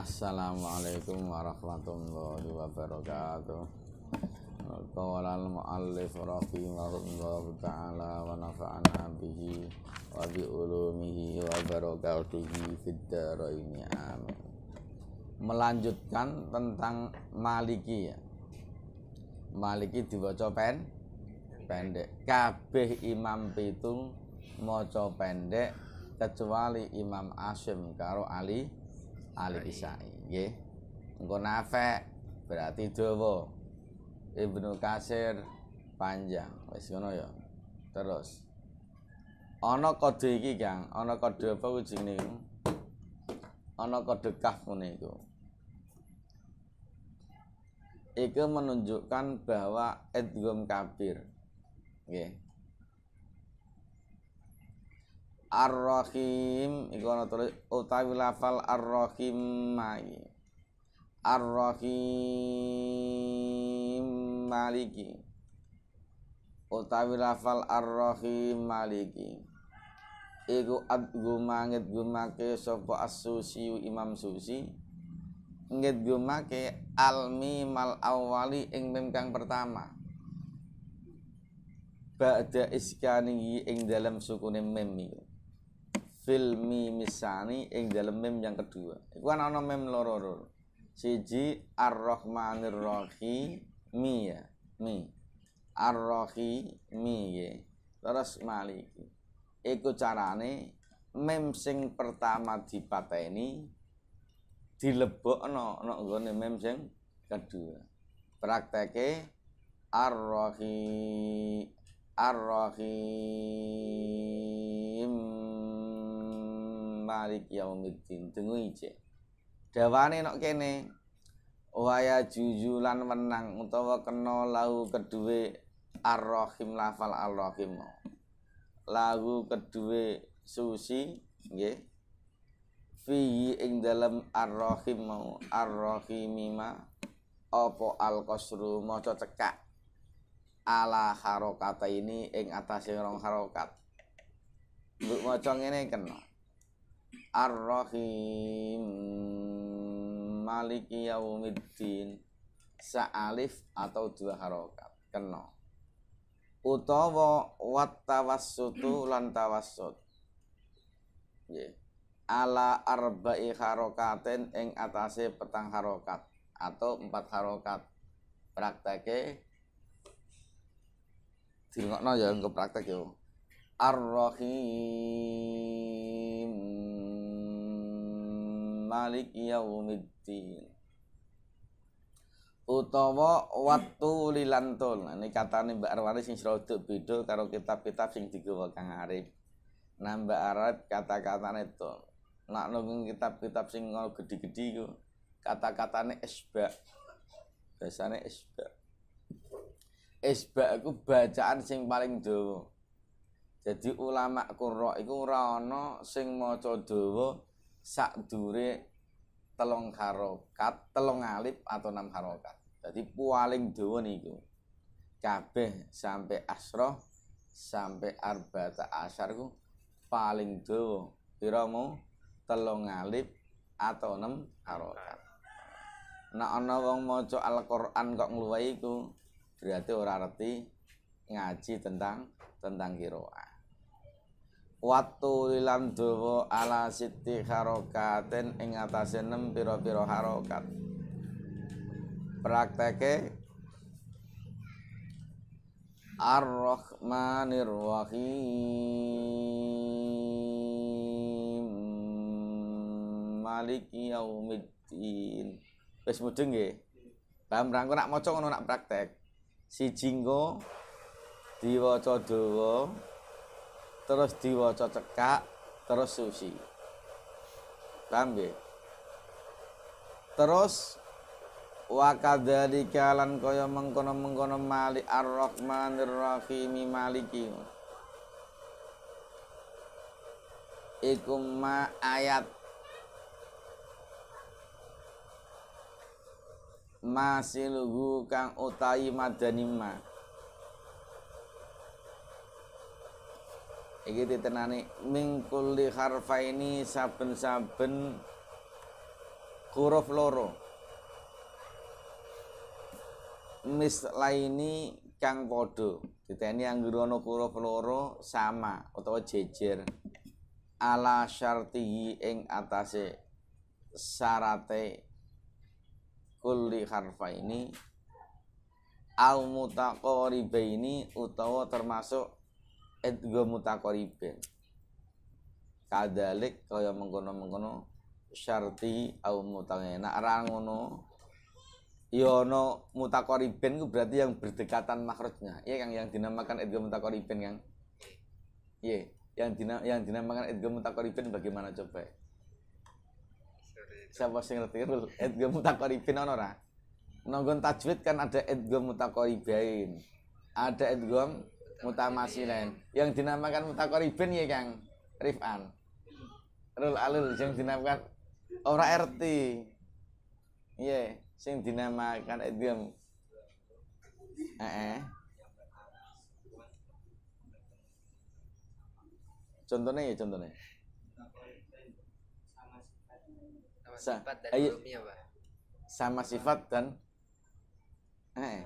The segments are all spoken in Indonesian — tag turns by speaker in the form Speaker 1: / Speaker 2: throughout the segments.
Speaker 1: Assalamualaikum warahmatullahi wabarakatuh. Qala al-muallif rahimahullahu taala wa nafa'ana bihi wa bi ulumihi wa barakatuhi fid dharain amin. Melanjutkan tentang Maliki ya. Maliki diwaca pen pendek. Kabeh imam pitung maca pendek kecuali Imam Asyim karo Ali Ali Kisai iya. nggih engko Nafe berarti dawa Ibnu Kasir panjang wis ngono ya terus ana kode iki Kang ana kode apa ujine iku ana kode kaf ngene iku iku menunjukkan bahwa edgom kabir nggih Ar-Rahim iku ana tulis utawi lafal Ar-Rahim mai. Ar-Rahim maliki. Utawi lafal Ar-Rahim maliki. Iku ad gumangit gumake sapa as-susi Imam Susi. Ngit gumake almi mal awali ing mim kang pertama. Ba'da iskani ing dalam sukune mim iku fil mimisani ing dalam mem yang kedua iku ana ana mim loro loro siji ar-rahmanir rahim mi ya mi ar-rahim mi ya terus maliki iku carane mim sing pertama dipateni dilebokno ana nggone mim sing kedua prakteke ar-rahim Malik yaumiddin dengu ije dawane nok kene waya jujulan menang utawa kena lahu kedue arrohim lafal arrohim lahu kedue susi nggih fihi ing dalam arrohim mau arrohimima al kosru mau cekak ala harokata ini ing atase rong harokat mbok maca ini kenal. Ar-Rahim Maliki Yaumiddin Sa'alif atau dua harokat Kena Utawa wat tawassutu lan tawassut yeah. Ala arba'i harokatin ing atase petang harokat Atau empat harokat Prakteknya Dirungokno ya ke praktek yo. Ar-Rahim Malik Yaumiddin utawa watu lilantun ini katane Mbak Arwani sing rada beda karo kitab-kitab sing digawa Kang Arif nah Mbak Arif kata-katane itu, nak nunggu kitab-kitab sing gede-gede iku kata-katane esbak, biasane esbak. Esbak aku bacaan sing paling dawa jadi ulama qurra iku ora ana sing maca dawa sak dure telung harokat, telung alif atau enam harokat. Jadi paling dawa niku. Kabeh sampai asroh sampai arba'ata asar ku paling dawa. Pira mau telung alif atau enam harokat. Nek nah, ana wong maca Al-Qur'an kok ngluwih iku berarti ora ngerti ngaji tentang tentang kiroah. Watu lilan dawa ala siti harokaten ing atase 6 piro pira harokat. Praktek, Ar-Rahmanir Rahim Maliki Yaumiddin. Wis mudeng nggih. Lah mrangko nak maca ngono nak praktek. si nggo diwaca dawa terus diwaca cekak, terus sushi. Paham Terus wakadari kadzalika lan kaya mengkono-mengkono malik ar-rahmanir rahim maliki iku ma ayat masiluhu kang utai madani ma iki ditenani mingkuli ini saben-saben huruf loro laini kang podo, diteni anggurono ana huruf loro sama utawa jejer ala syartihi ing atase syarate kulli harfaini al mutaqaribaini utawa termasuk edgo eh, mutakoribin kadalik kaya mengkono mengkono syarti au mutangena nak rangono yono mutakoribin itu berarti yang berdekatan makrotnya. ya yang yang dinamakan edgo mutakoribin kan iya yang dinam yang dinamakan edgo mutakoribin bagaimana coba siapa sih ngerti rul edgo mutakoribin ono nonggon tajwid kan ada edgo mutakoribin ada edgo mutamasilen yang dinamakan mutakoribin ya kang rifan rul alul yang dinamakan ora RT iya sing dinamakan idiom eh contohnya ya contohnya
Speaker 2: sama sifat dan Sa
Speaker 1: sama sifat dan eh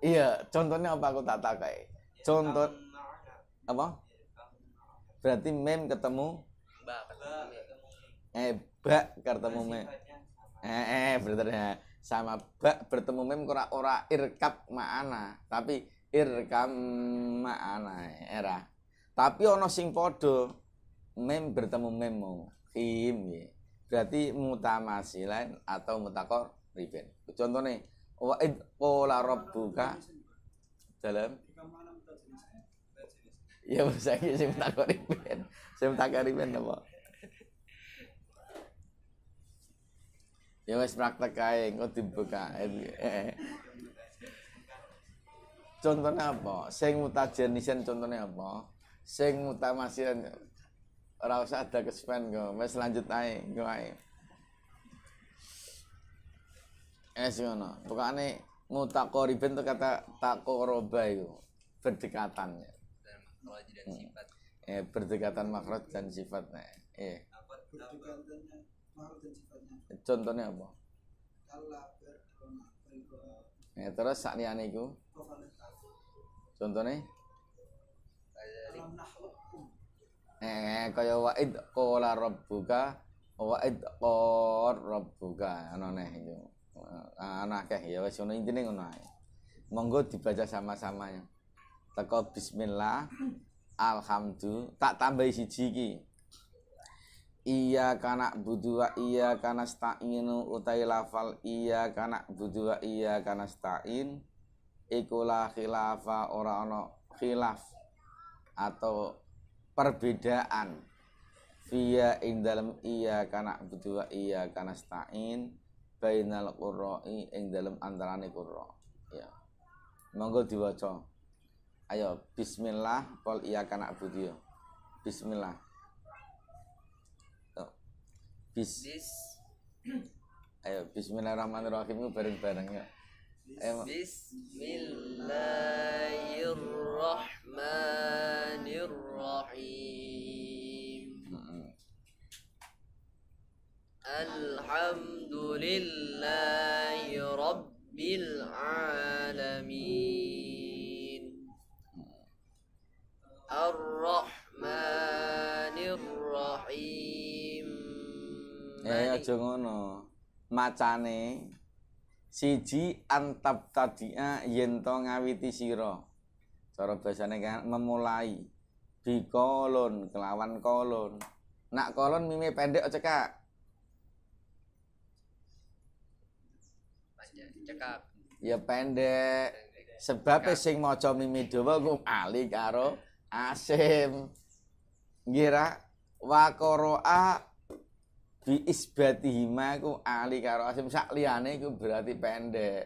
Speaker 1: Iya, contohnya apa aku tak takai. Contoh apa? Berarti mem ketemu ketemu eh bak ketemu mem. Eh, eh, eh benernya sama bak bertemu mem kura ora irkap ma'ana, tapi irkam ma'ana era. Tapi ono sing padha mem bertemu memo. Im iya, iya. Berarti mutamasilan atau mutakor riben. Contohnya wa id qala rabbuka dalam ya bahasa iki sing tak kariben sing tak kariben apa ya wis praktek kae engko dibekaken contohnya apa sing mutajenisen contohnya apa sing mutamasiran ora usah ada kespen kok wis lanjut ae engko ae es yono pokoknya mutakoriben itu kata takoroba itu berdekatan ya
Speaker 2: dan hmm. sifat
Speaker 1: eh, berdekatan makro dan sifatnya eh contohnya apa Ya, terus saat liane iku. Contone? Eh, kaya wa'id qala rabbuka wa'id qor rabbuka ana neh iku anak akeh ya wes ngono intine ngono ae. Monggo dibaca sama-sama ya. Teko bismillah alhamdulillah tak tambahi siji iki. Iya kana budu wa iya kana stain utai lafal iya kana budu wa iya kana sta'in ikulah khilafa ora ono khilaf atau perbedaan via ing dalam iya kana budu wa iya kana sta'in bainal qurra'i ing dalem antarane qurra ya monggo diwaca ayo bismillah qul iyyaka na'budu ya. bismillah Tuh. bis ayo bismillahirrahmanirrahim bareng-bareng ya
Speaker 2: Bismillahirrahmanirrahim Alhamdulillahi Rabbil Alamin Ar-Rahmanir-Rahim
Speaker 1: Eh aja ngono macane siji antab tadia yento ngawiti siro cara biasanya kan memulai bikolon kelawan kolon nak kolon mime pendek oce kak
Speaker 2: Iya, cekak.
Speaker 1: Ya pendek. Sebab sing maca mimi dawa ku ali karo asim. Ngira wa qara'a bi isbatihima ku ali karo asim sak liyane ku berarti pendek.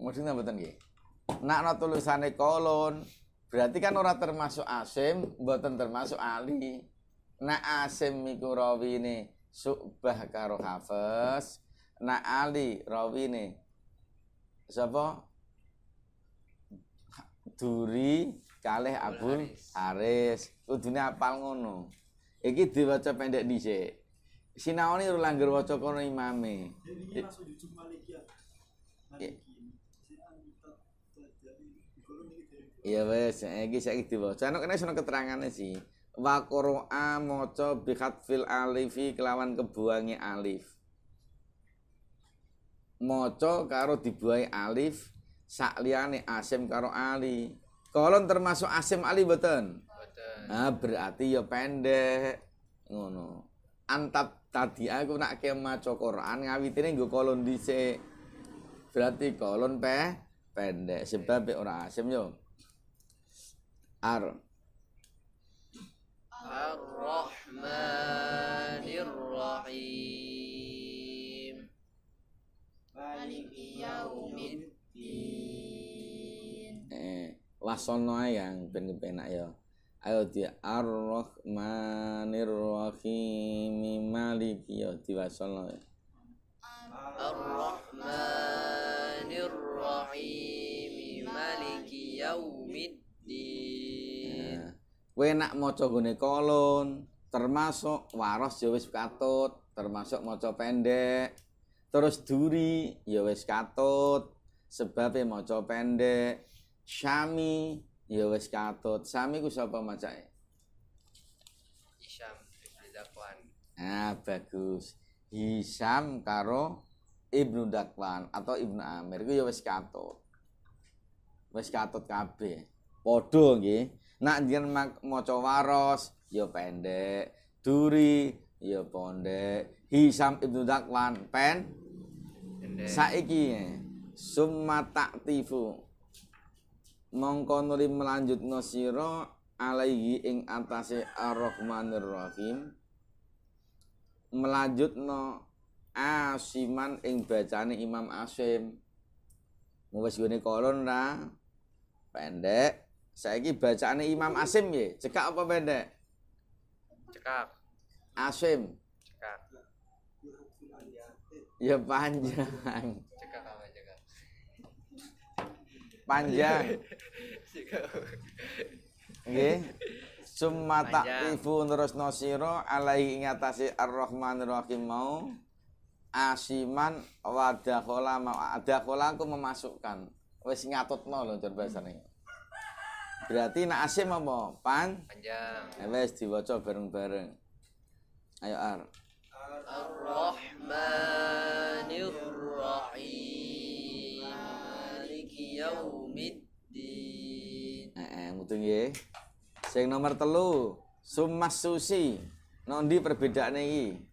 Speaker 1: Mudhun mboten nggih. Nak ana tulisane kolon berarti kan ora termasuk asim, mboten termasuk ali. Nak asim iku rawine Subah karo Hafiz na Ali rawine siapa? duri kalih abun, Haris kudune apal ngono iki diwaca pendek dhisik sinaoni langgar waca kono imame ya. iya. Anu, iya wes, iki saiki diwaca. Nek kene sono keterangane sih. Wa qur'a maca bi fil alifi kelawan kebuangi alif. Moco karo dibuai alif sakliyane asim karo ali kolon termasuk asim ali beten nah berarti ya pendek ngono antap tadi aku nak ke maca Quran ngawitine nggo kolon dice. berarti kolon pe pendek sebab ora asim yo ar
Speaker 2: Ar-Rahmanir Rahim maliki
Speaker 1: yaumiddin eh lasono yang ben penak ya ayo di ar-rahmanir rahim maliki ya diwasono ya
Speaker 2: ar-rahmanir rahim maliki yaumiddin
Speaker 1: nah, kowe nak maca gone kolon termasuk waras ya wis katut termasuk maca pendek terus duri ya wis katut sebabe maca pendek syami ya wis katut syami ku sapa macae
Speaker 2: Isyam Ibnu Dakwan
Speaker 1: ah, bagus Hisam karo Ibnu Dakwan atau Ibnu Amir ku ya wis katut. Wis katut kabeh. Padha nggih. Nak jenengan maca waros ya pendek, duri Iya pondek. Hisam Ibnu Dakwan pen saiki ya. summa taktifu mongko nuli melanjutno sira alaihi ing atase Ar-Rahmanir Rahim melanjutno asiman ing bacane Imam Asim wis kolonra, kolon ra pendek saiki bacaane Imam Asim ye cekak apa pendek cekak Asim. Ya panjang. Panjang. Oke. Summa ta'rifu terus nasira alai ingatasi ar-Rahman rahim mau asiman wa dakhala ma aku memasukkan wis ngatutno lho jar bahasane. Berarti nak asim apa? Pan panjang. Eh, wis diwaca bareng-bareng. Ayo Ar.
Speaker 2: Ar-Rahmanir-Rahim. Maliki yaumiddin.
Speaker 1: Eh, mutung eh, nggih. Ya. Sing nomor telu, sumas susi. Nondi perbedaane iki?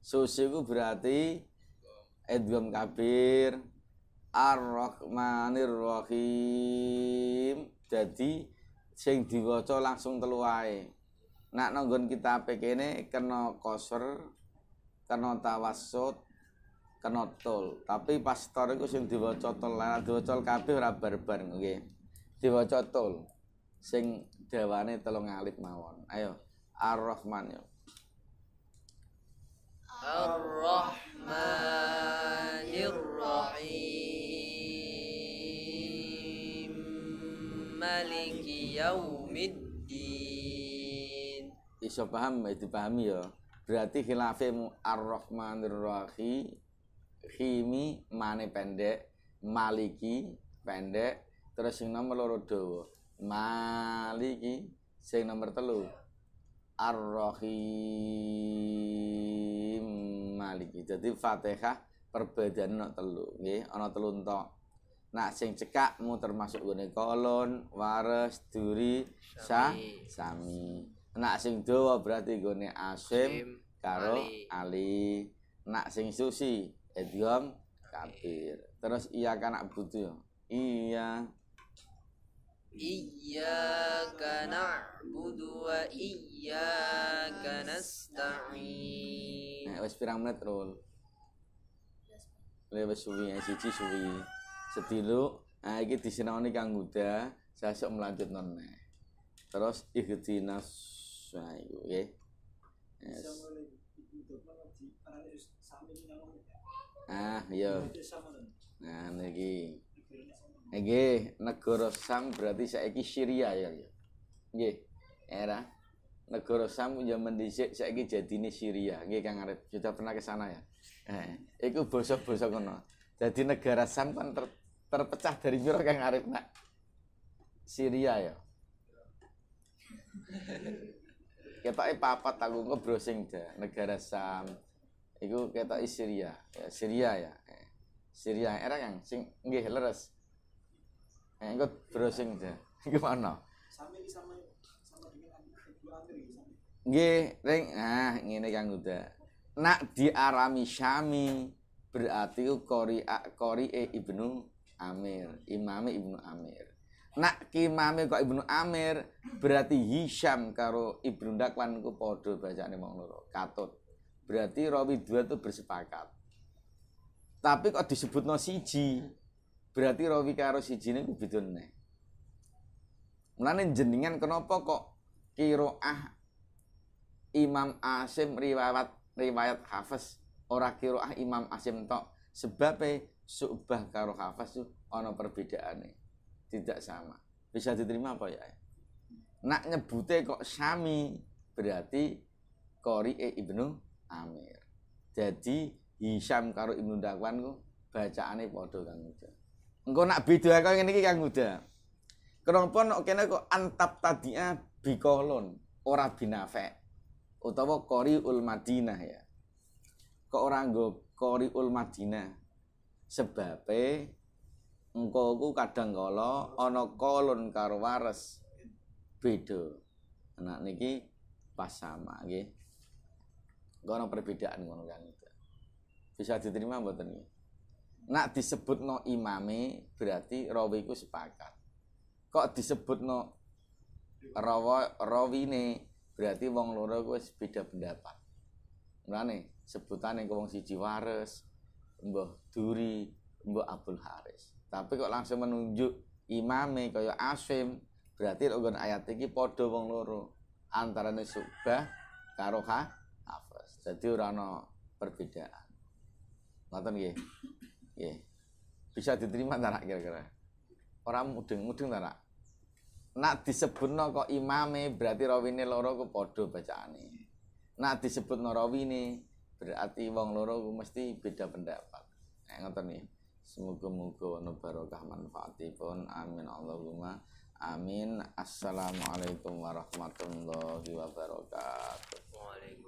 Speaker 1: Susi ku berarti edgam kabir Ar-Rahmanir Rahim. Jadi sing diwaca langsung telu wae nak nonggon kita kene kena koser kena tawasut kena tol tapi pastor iku sing diwaca tol lan diwaca kabeh ora barbar nggih diwaca tol sing dawane telung alif mawon ayo ar-rahman yo
Speaker 2: ar-rahmanir-rahim maliki yaumiddin
Speaker 1: iso paham dipahami ya berarti hilafimu ar-Rahmanir Rahim khimi mane pendek maliki pendek terus yang nomor loro dawa maliki sing nomor telu ar-rahim maliki jadi Fatihah perbedaan no telu nggih ana telu entok Nah, sing cekakmu termasuk gone kolon, wares, duri, sah, sami. Nak sing dawa berarti Goni Asim karo Ali. Nak sing susi Edhom Kabir. Terus iya kanak butuh ya. Iya.
Speaker 2: Iyyaka na'budu wa iyyaka nasta'in. Nah,
Speaker 1: wis pirang menit, Rul? Lewes suwi, eh, siji suwi. Sedilu, nah iki oni Kang Saya sok melanjut nonne. Terus ihdinas Suhaib nggih. Yes.
Speaker 2: Ah, yo iya.
Speaker 1: Nah, niki. Nggih, negara Sam berarti saiki Syria ya, ya. Nggih. Era negara Sam zaman dhisik saiki jadine Syria. Nggih Kang Arif, sudah pernah ke sana ya? Eh, iku basa-basa kono. Jadi negara Sam kan ter, terpecah dari piro Kang Arif, Nak? Syria ya ketoke papat aku engko browsing aja negara Sam iku ketok Syria ya Syria ya eh, Syria era yang sing nggih leres eh, engko browsing aja iku mana
Speaker 2: sama sama sama dengan
Speaker 1: ring ah ngene Kang Uda. Nak diarami Syami berarti Qori Qori e Ibnu Amir, Imami Ibnu Amir nak kimame kok Ibnu Amir berarti Hisham karo Ibnu Dakwan ku padha bacaan mong loro katut berarti rawi dua tuh bersepakat tapi kok no siji berarti rawi karo sijine ku beda neh mulane jenengan kenapa kok kiroah Imam Asim riwayat riwayat hafes ora kiroah Imam Asim tok sebabnya subah karo ono perbedaan perbedaane tidak sama. Bisa diterima apa ya? Nak nyebute kok sami berarti kori e ibnu Amir. Jadi Hisham karo ibnu Dakwan ku bacaane padha Kang Uda. Engko nak beda kok ngene iki Kang Uda. Kenapa nak kene kok antap tadia bikolon ora binafe utawa kori ul Madinah ya. Kok orang go kori ul Madinah sebabe engko ku kadang kala ana kolon karo wares beda anak niki pas sama nggih engko perbedaan ngono kan bisa diterima mboten nggih nak disebut no imame berarti rawi ku sepakat kok disebut no rawa rawine berarti wong loro ku wis beda pendapat mulane sebutane wong siji wares mbah duri mbah abul haris tapi kok langsung menunjuk imame kaya Asim berarti nggon ayat ini podo wong loro antara Subah karo Hafiz dadi ora perbedaan ngoten nggih nggih bisa diterima ta kira-kira orang mudeng-mudeng ta nak disebut no kok imame berarti rawine loro ku padha bacaane nak disebutno rawine berarti wong loro ku mesti beda pendapat nah, ngoten nggih Semoga-moga ono barokah manfaatipun. Amin Allahumma amin. Assalamualaikum warahmatullahi wabarakatuh.